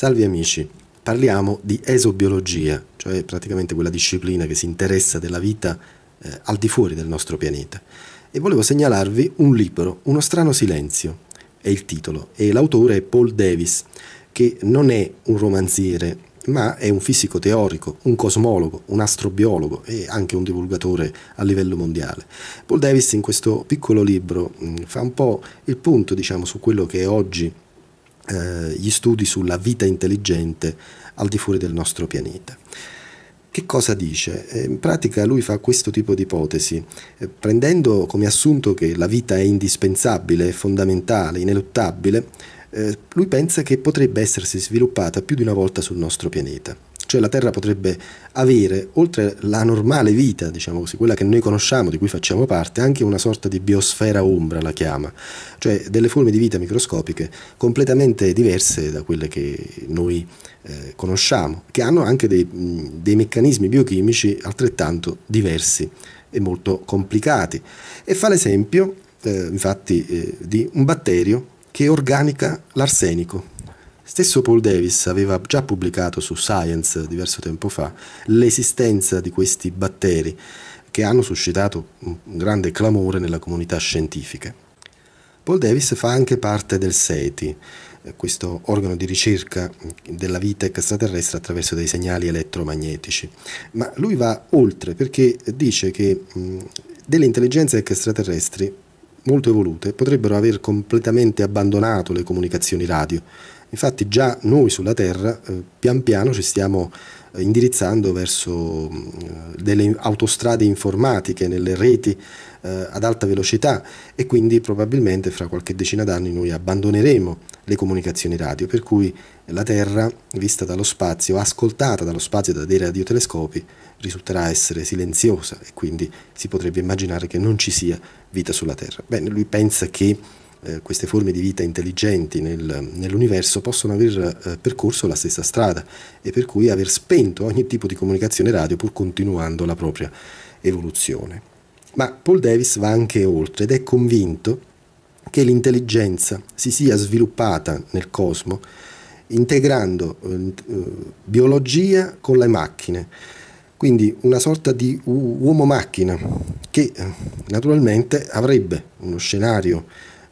Salve amici, parliamo di esobiologia, cioè praticamente quella disciplina che si interessa della vita eh, al di fuori del nostro pianeta. E volevo segnalarvi un libro, Uno strano silenzio, è il titolo, e l'autore è Paul Davis, che non è un romanziere, ma è un fisico teorico, un cosmologo, un astrobiologo e anche un divulgatore a livello mondiale. Paul Davis in questo piccolo libro mh, mm, fa un po' il punto, diciamo, su quello che è oggi eh, gli studi sulla vita intelligente al di fuori del nostro pianeta. Che cosa dice? Eh, in pratica lui fa questo tipo di ipotesi, eh, prendendo come assunto che la vita è indispensabile, fondamentale, ineluttabile, lui pensa che potrebbe essersi sviluppata più di una volta sul nostro pianeta cioè la Terra potrebbe avere, oltre la normale vita, diciamo così, quella che noi conosciamo, di cui facciamo parte, anche una sorta di biosfera ombra, la chiama, cioè delle forme di vita microscopiche completamente diverse da quelle che noi eh, conosciamo, che hanno anche dei, dei meccanismi biochimici altrettanto diversi e molto complicati. E fa l'esempio, eh, infatti, eh, di un batterio che organica l'arsenico Stesso Paul Davis aveva già pubblicato su Science diverso tempo fa l'esistenza di questi batteri che hanno suscitato un grande clamore nella comunità scientifica. Paul Davis fa anche parte del SETI, questo organo di ricerca della vita extraterrestre attraverso dei segnali elettromagnetici, ma lui va oltre perché dice che delle intelligenze extraterrestri molto evolute potrebbero aver completamente abbandonato le comunicazioni radio Infatti già noi sulla Terra eh, pian piano ci stiamo eh, indirizzando verso mm, eh, delle autostrade informatiche, nelle reti eh, ad alta velocità e quindi probabilmente fra qualche decina d'anni noi abbandoneremo le comunicazioni radio, per cui la Terra, vista dallo spazio, ascoltata dallo spazio da dei radiotelescopi, risulterà essere silenziosa e quindi si potrebbe immaginare che non ci sia vita sulla Terra. Bene, lui pensa che eh, queste forme di vita intelligenti nel, nell'universo possono aver eh, percorso la stessa strada e per cui aver spento ogni tipo di comunicazione radio pur continuando la propria evoluzione. Ma Paul Davis va anche oltre ed è convinto che l'intelligenza si sia sviluppata nel cosmo integrando eh, eh biologia con le macchine, quindi una sorta di uomo-macchina che eh, naturalmente avrebbe uno scenario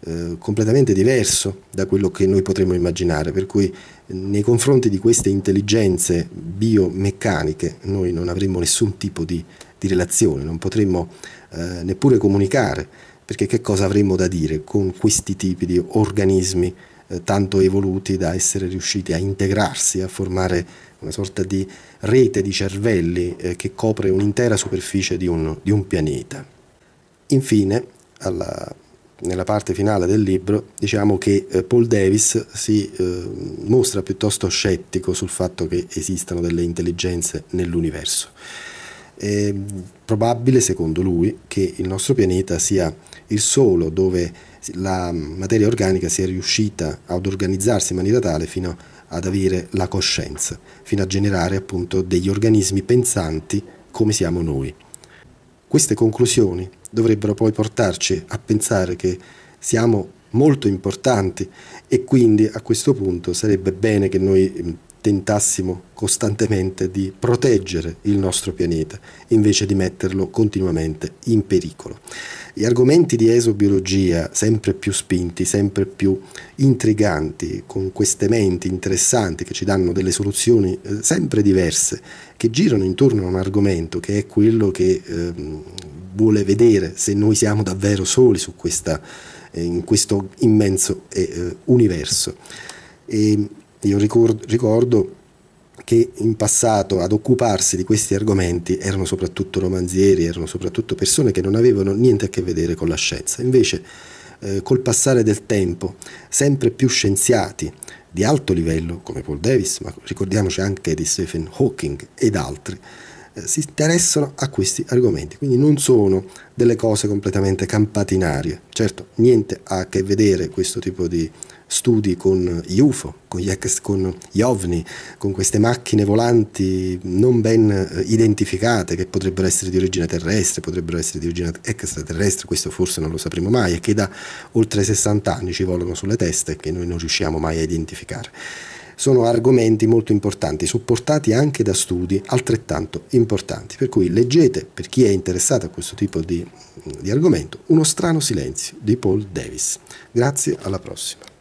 eh, completamente diverso da quello che noi potremmo immaginare, per cui nei confronti di queste intelligenze biomeccaniche noi non avremmo nessun tipo di, di relazione, non potremmo eh, neppure comunicare, perché che cosa avremmo da dire con questi tipi di organismi eh, tanto evoluti da essere riusciti a integrarsi, a formare una sorta di rete di cervelli eh, che copre un'intera superficie di un, di un pianeta. Infine, alla nella parte finale del libro, diciamo che eh, Paul Davis si eh, mostra piuttosto scettico sul fatto che esistano delle intelligenze nell'universo. È probabile, secondo lui, che il nostro pianeta sia il solo dove la materia organica sia riuscita ad organizzarsi in maniera tale fino ad avere la coscienza, fino a generare appunto degli organismi pensanti come siamo noi. Queste conclusioni dovrebbero poi portarci a pensare che siamo molto importanti e quindi a questo punto sarebbe bene che noi tentassimo costantemente di proteggere il nostro pianeta invece di metterlo continuamente in pericolo. Gli argomenti di esobiologia sempre più spinti, sempre più intriganti, con queste menti interessanti che ci danno delle soluzioni eh, sempre diverse, che girano intorno a un argomento che è quello che eh, vuole vedere se noi siamo davvero soli su questa, eh, in questo immenso eh, eh universo. E io ricordo, ricordo che in passato ad occuparsi di questi argomenti erano soprattutto romanzieri, erano soprattutto persone che non avevano niente a che vedere con la scienza. Invece eh, col passare del tempo sempre più scienziati di alto livello come Paul Davis, ma ricordiamoci anche di Stephen Hawking ed altri, si interessano a questi argomenti, quindi non sono delle cose completamente campatinarie. Certo, niente ha a che vedere questo tipo di studi con gli UFO, con gli, con gli OVNI, con queste macchine volanti non ben eh, identificate che potrebbero essere di origine terrestre, potrebbero essere di origine extraterrestre, questo forse non lo sapremo mai e che da oltre 60 anni ci volano sulle teste e che noi non riusciamo mai a identificare sono argomenti molto importanti, supportati anche da studi altrettanto importanti. Per cui leggete, per chi è interessato a questo tipo di, di argomento, Uno strano silenzio di Paul Davis. Grazie, alla prossima.